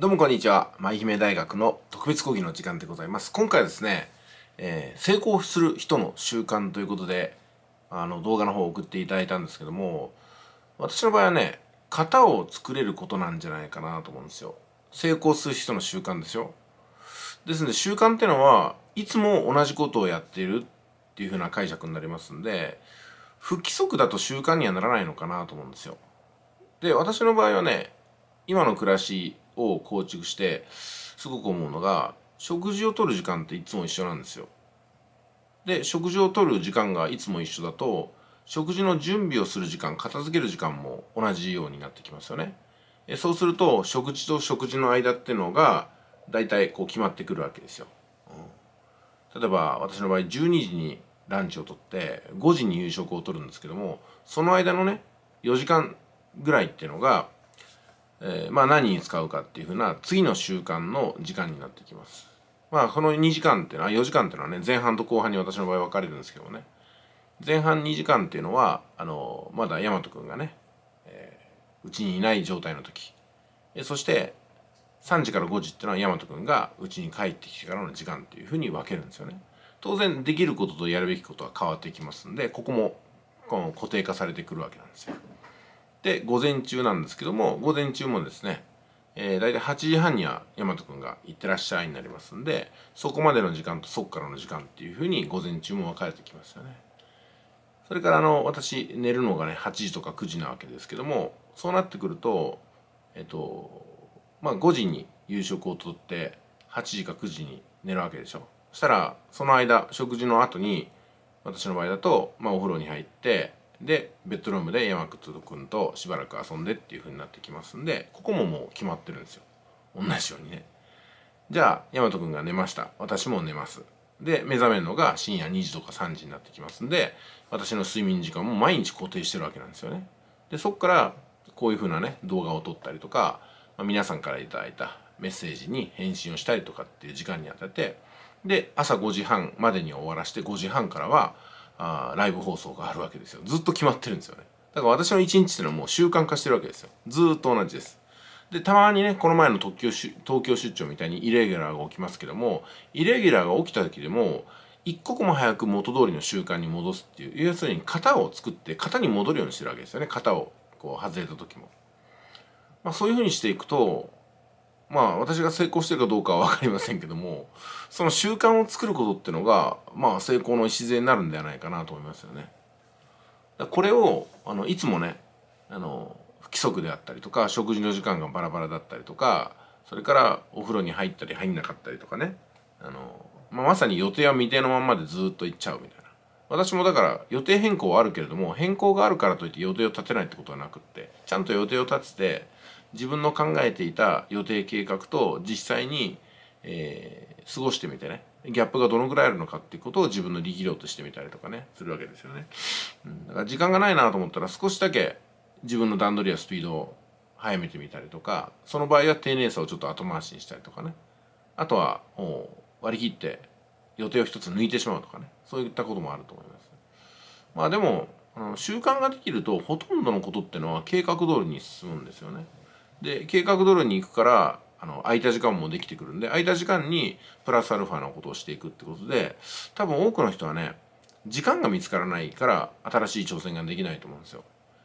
どうもこんにちは。舞姫大学の特別講義の時間でございます。今回はですね、えー、成功する人の習慣ということで、あの動画の方を送っていただいたんですけども、私の場合はね、型を作れることなんじゃないかなと思うんですよ。成功する人の習慣ですよ。ですので、習慣ってのは、いつも同じことをやっているっていう風な解釈になりますんで、不規則だと習慣にはならないのかなと思うんですよ。で、私の場合はね、今の暮らし、を構築してすごく思うのが食事をとる時間っていつも一緒なんですよ。で食事をとる時間がいつも一緒だと食事の準備をする時間片付ける時間も同じようになってきますよね。えそうすると食事と食事の間っていうのがたいこう決まってくるわけですよ。うん、例えば私の場合12時にランチをとって5時に夕食をとるんですけどもその間のね4時間ぐらいっていうのがえー、まあ何に使うかっていうふうな次の習慣の時間になってきます。まあこの2時間っていうのは4時間っていうのはね前半と後半に私の場合分かれるんですけどね前半2時間っていうのはあのまだ大和くんがねうち、えー、にいない状態の時そして3時から5時っていうのは大和くんがうちに帰ってきてからの時間っていうふうに分けるんですよね当然できることとやるべきことは変わってきますんでここもこの固定化されてくるわけなんですよで午前中なんですけども午前中もですね、えー、大体8時半には大和くんが「いってらっしゃい」になりますんでそこまでの時間とそこからの時間っていうふうに午前中も分かれてきますよねそれからあの私寝るのがね8時とか9時なわけですけどもそうなってくるとえっとまあ5時に夕食をとって8時か9時に寝るわけでしょそしたらその間食事の後に私の場合だと、まあ、お風呂に入ってでベッドルームで山口君としばらく遊んでっていう風になってきますんでここももう決まってるんですよ同じようにねじゃあ大和君が寝ました私も寝ますで目覚めるのが深夜2時とか3時になってきますんで私の睡眠時間も毎日固定してるわけなんですよねでそっからこういう風なね動画を撮ったりとか、まあ、皆さんから頂いたメッセージに返信をしたりとかっていう時間に当ってで朝5時半までに終わらして5時半からはあライブ放送があるわけですよずっと決まってるんですよねだから私の一日っていうのはもう習慣化してるわけですよずっと同じですでたまにねこの前の特急東京出張みたいにイレギュラーが起きますけどもイレギュラーが起きた時でも一刻も早く元通りの習慣に戻すっていう要するに型を作って型に戻るようにしてるわけですよね型をこう外れた時も、まあ、そういうふうにしていくとまあ私が成功してるかどうかは分かりませんけどもその習慣を作ることっていうのがまあ成功の礎になるんではないかなと思いますよね。これをあのいつもねあの不規則であったりとか食事の時間がバラバラだったりとかそれからお風呂に入ったり入んなかったりとかねあの、まあ、まさに予定は未定のまんまでずっと行っちゃうみたいな私もだから予定変更はあるけれども変更があるからといって予定を立てないってことはなくってちゃんと予定を立てて自分の考えていた予定計画と実際に、えー、過ごしてみてねギャップがどのぐらいあるのかっていうことを自分の力量としてみたりとかねするわけですよね、うん、だから時間がないなと思ったら少しだけ自分の段取りやスピードを早めてみたりとかその場合は丁寧さをちょっと後回しにしたりとかねあとはもう割り切って予定を一つ抜いてしまうとかねそういったこともあると思いますまあでもあの習慣ができるとほとんどのことってのは計画通りに進むんですよねで計画通りに行くからあの空いた時間もできてくるんで空いた時間にプラスアルファのことをしていくってことで多分多くの人はね時間が見つからないから新しい挑戦ができないと思うんですよ。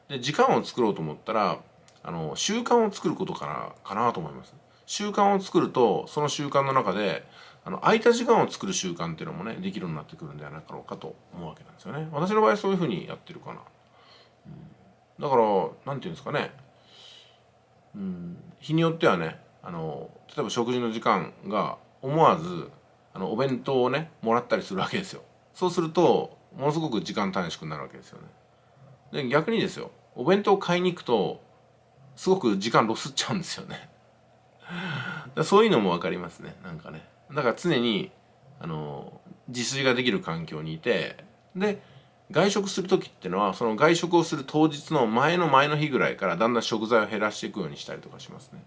で時間を作ろうと思ったらあの習慣を作ることからかなと思います。習慣を作るとその習慣の中であの空いた時間を作る習慣っていうのもねできるようになってくるんではないかろうかと思うわけなんですよね。私の場合そういうふうにやってるかな。うん、だから何て言うんですかね日によってはねあの例えば食事の時間が思わずあのお弁当をねもらったりするわけですよそうするとものすごく時間短縮になるわけですよねで逆にですよお弁当買いに行くとすごく時間ロスっちゃうんですよねだそういうのも分かりますねなんかねだから常にあの自炊ができる環境にいてで外食する時っていうのはその外食をする当日の前の前の日ぐらいからだんだん食材を減らしていくようにしたりとかしますね。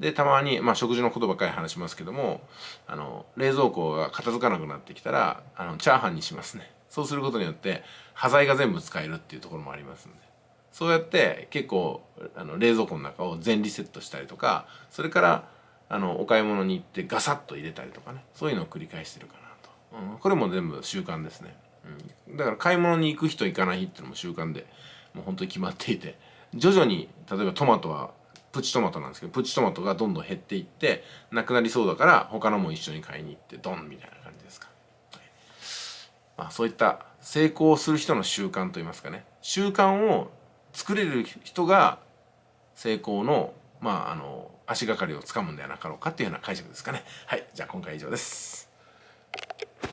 でたまに、まあ、食事のことばっかり話しますけどもあの冷蔵庫が片付かなくなってきたらあのチャーハンにしますねそうすることによって端材が全部使えるっていうところもありますんでそうやって結構あの冷蔵庫の中を全リセットしたりとかそれからあのお買い物に行ってガサッと入れたりとかねそういうのを繰り返してるかなと、うん、これも全部習慣ですね。だから買い物に行く人行かない日っていうのも習慣でもう本当に決まっていて徐々に例えばトマトはプチトマトなんですけどプチトマトがどんどん減っていってなくなりそうだから他のも一緒に買いに行ってドンみたいな感じですか、まあ、そういった成功する人の習慣といいますかね習慣を作れる人が成功のまああの足がかりをつかむんではなかろうかっていうような解釈ですかねはいじゃあ今回以上です